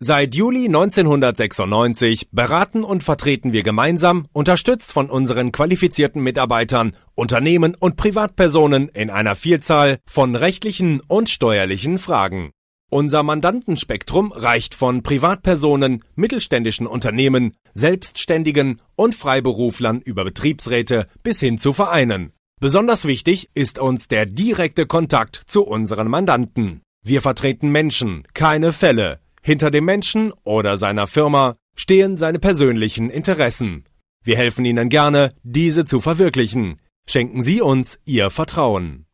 Seit Juli 1996 beraten und vertreten wir gemeinsam, unterstützt von unseren qualifizierten Mitarbeitern, Unternehmen und Privatpersonen in einer Vielzahl von rechtlichen und steuerlichen Fragen. Unser Mandantenspektrum reicht von Privatpersonen, mittelständischen Unternehmen, Selbstständigen und Freiberuflern über Betriebsräte bis hin zu Vereinen. Besonders wichtig ist uns der direkte Kontakt zu unseren Mandanten. Wir vertreten Menschen, keine Fälle. Hinter dem Menschen oder seiner Firma stehen seine persönlichen Interessen. Wir helfen Ihnen gerne, diese zu verwirklichen. Schenken Sie uns Ihr Vertrauen.